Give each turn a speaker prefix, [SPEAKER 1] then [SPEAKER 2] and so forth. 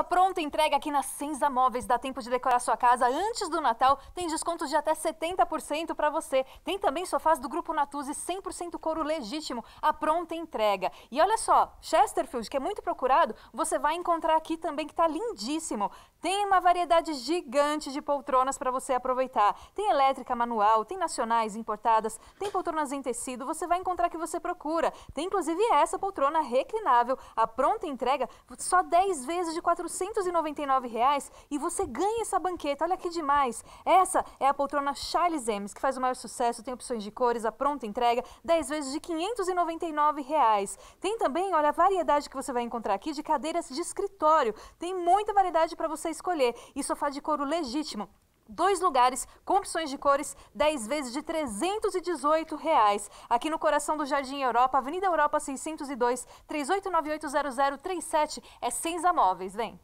[SPEAKER 1] Sua pronta entrega aqui na Senza Móveis. Dá tempo de decorar sua casa antes do Natal. Tem descontos de até 70% para você. Tem também sofás do Grupo Natuzzi 100% couro legítimo. A pronta entrega. E olha só, Chesterfield, que é muito procurado, você vai encontrar aqui também que está lindíssimo. Tem uma variedade gigante de poltronas para você aproveitar. Tem elétrica manual, tem nacionais importadas, tem poltronas em tecido. Você vai encontrar o que você procura. Tem inclusive essa poltrona reclinável. A pronta entrega só 10 vezes de 400 499 reais e você ganha essa banqueta. Olha que demais! Essa é a poltrona Charles M's que faz o maior sucesso, tem opções de cores, a pronta entrega, 10 vezes de 599 reais. Tem também, olha, a variedade que você vai encontrar aqui de cadeiras de escritório. Tem muita variedade para você escolher e sofá de couro legítimo dois lugares com opções de cores 10 vezes de 318 reais. Aqui no coração do Jardim Europa, Avenida Europa 602, 38980037 é Senza Móveis. Vem!